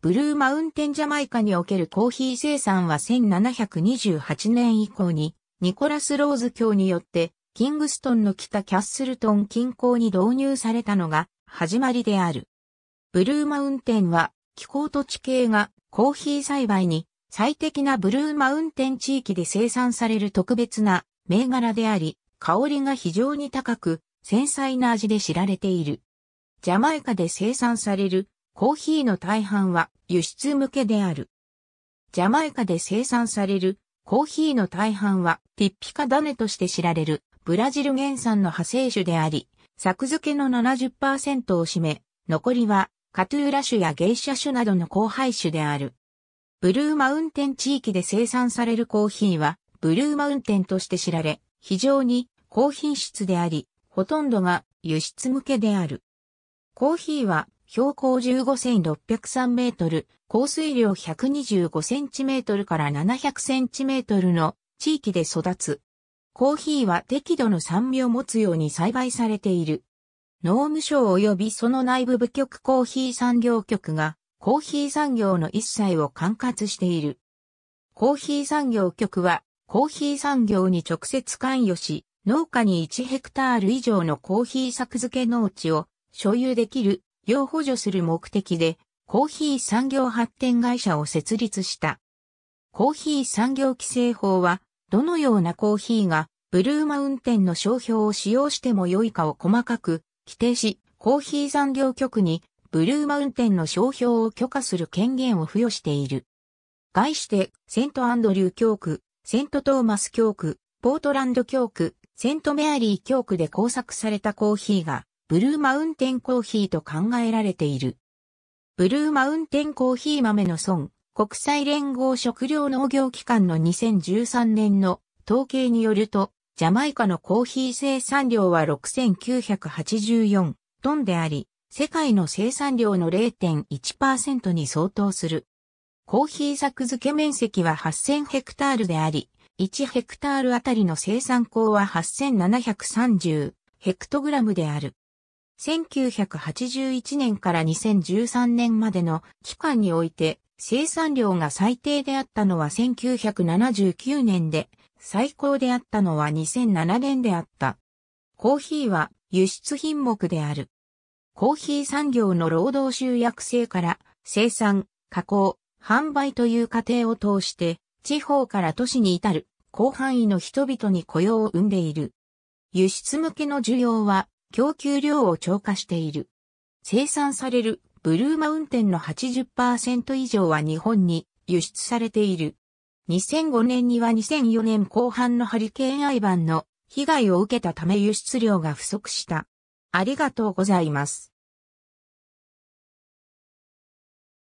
ブルーマウンテンジャマイカにおけるコーヒー生産は1728年以降に、ニコラス・ローズ教によって、キングストンの北キャッスルトン近郊に導入されたのが始まりである。ブルーマウンテンは気候と地形がコーヒー栽培に最適なブルーマウンテン地域で生産される特別な銘柄であり、香りが非常に高く繊細な味で知られている。ジャマイカで生産されるコーヒーの大半は輸出向けである。ジャマイカで生産されるコーヒーの大半はティッピカダネとして知られるブラジル原産の派生種であり、作付けの70%を占め、残りはカトゥーラ種やゲイシャ種などの交配種である。ブルーマウンテン地域で生産されるコーヒーはブルーマウンテンとして知られ、非常に高品質であり、ほとんどが輸出向けである。コーヒーは標高15603メートル、降水量125センチメートルから700センチメートルの地域で育つ。コーヒーは適度の酸味を持つように栽培されている。農務省及びその内部部局コーヒー産業局がコーヒー産業の一切を管轄している。コーヒー産業局はコーヒー産業に直接関与し、農家に1ヘクタール以上のコーヒー作付け農地を所有できる用補助する目的で、コーヒー産業発展会社を設立した。コーヒー産業規制法は、どのようなコーヒーが、ブルーマウンテンの商標を使用しても良いかを細かく規定し、コーヒー産業局にブルーマウンテンの商標を許可する権限を付与している。外して、セントアンドリュー教区、セントトーマス教区、ポートランド教区、セントメアリー教区で工作されたコーヒーが、ブルーマウンテンコーヒーと考えられている。ブルーマウンテンコーヒー豆の損、国際連合食糧農業機関の2013年の統計によると、ジャマイカのコーヒー生産量は6984トンであり、世界の生産量の0.1%に相当する。コーヒー作付け面積は8000ヘクタールであり、1ヘクタールあたりの生産口は8730ヘクトグラムである。1981年から2013年までの期間において生産量が最低であったのは1979年で、最高であったのは2007年であった。コーヒーは輸出品目である。コーヒー産業の労働集約制から生産、加工、販売という過程を通して、地方から都市に至る広範囲の人々に雇用を生んでいる。輸出向けの需要は供給量を超過している。生産されるブルーマウンテンの80%以上は日本に輸出されている。2005年には2004年後半のハリケーンアイバンの被害を受けたため輸出量が不足した。ありがとうございます。